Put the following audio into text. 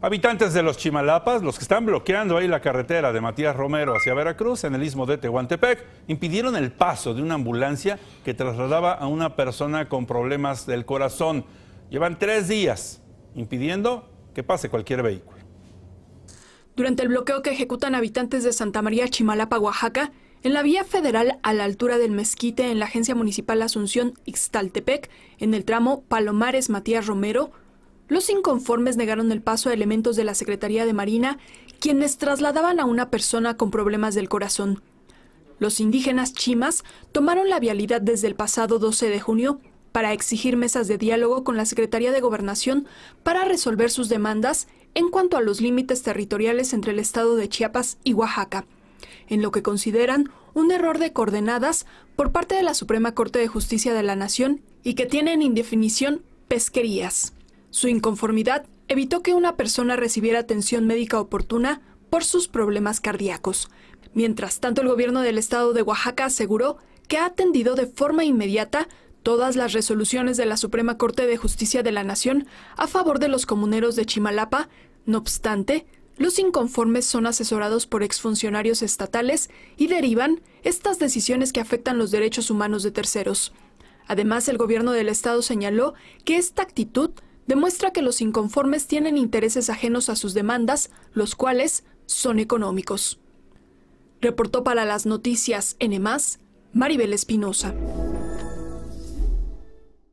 Habitantes de los Chimalapas, los que están bloqueando ahí la carretera de Matías Romero hacia Veracruz, en el istmo de Tehuantepec, impidieron el paso de una ambulancia que trasladaba a una persona con problemas del corazón. Llevan tres días impidiendo que pase cualquier vehículo. Durante el bloqueo que ejecutan habitantes de Santa María Chimalapa, Oaxaca, en la vía federal a la altura del Mezquite en la Agencia Municipal Asunción Ixtaltepec, en el tramo Palomares Matías Romero, los inconformes negaron el paso a elementos de la Secretaría de Marina, quienes trasladaban a una persona con problemas del corazón. Los indígenas chimas tomaron la vialidad desde el pasado 12 de junio para exigir mesas de diálogo con la Secretaría de Gobernación para resolver sus demandas en cuanto a los límites territoriales entre el estado de Chiapas y Oaxaca, en lo que consideran un error de coordenadas por parte de la Suprema Corte de Justicia de la Nación y que tienen indefinición pesquerías. Su inconformidad evitó que una persona recibiera atención médica oportuna por sus problemas cardíacos. Mientras tanto, el gobierno del estado de Oaxaca aseguró que ha atendido de forma inmediata todas las resoluciones de la Suprema Corte de Justicia de la Nación a favor de los comuneros de Chimalapa. No obstante, los inconformes son asesorados por exfuncionarios estatales y derivan estas decisiones que afectan los derechos humanos de terceros. Además, el gobierno del estado señaló que esta actitud demuestra que los inconformes tienen intereses ajenos a sus demandas, los cuales son económicos. Reportó para las noticias N+, Maribel Espinosa.